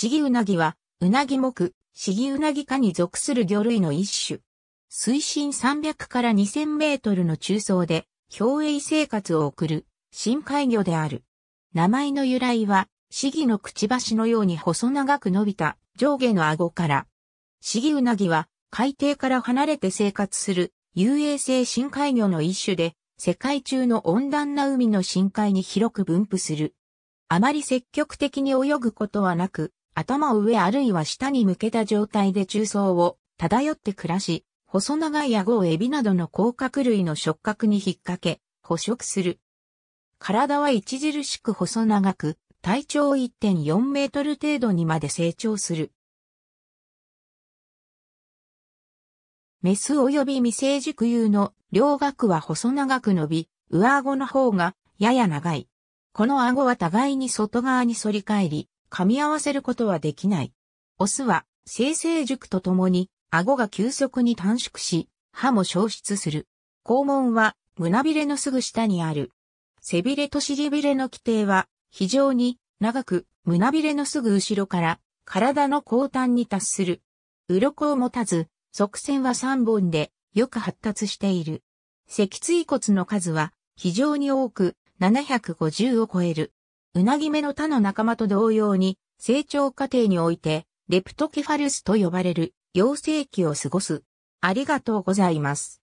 シギウナギは、ウナギ目、シギウナギ科に属する魚類の一種。水深300から2000メートルの中層で、氷泳生活を送る、深海魚である。名前の由来は、シギのくちばしのように細長く伸びた上下の顎から。シギウナギは、海底から離れて生活する、遊泳性深海魚の一種で、世界中の温暖な海の深海に広く分布する。あまり積極的に泳ぐことはなく、頭上あるいは下に向けた状態で中層を漂って暮らし、細長い顎をエビなどの甲殻類の触覚に引っ掛け、捕食する。体は著しく細長く、体長1.4メートル程度にまで成長する。メス及び未成熟有の両顎は細長く伸び、上顎の方がやや長い。この顎は互いに外側に反り返り、噛み合わせることはできない。オスは生成塾とともに顎が急速に短縮し、歯も消失する。肛門は胸びれのすぐ下にある。背びれと尻びれの規定は非常に長く胸びれのすぐ後ろから体の後端に達する。鱗を持たず、側線は3本でよく発達している。脊椎骨の数は非常に多く750を超える。うなぎ目の他の仲間と同様に、成長過程において、レプトケファルスと呼ばれる、幼生期を過ごす。ありがとうございます。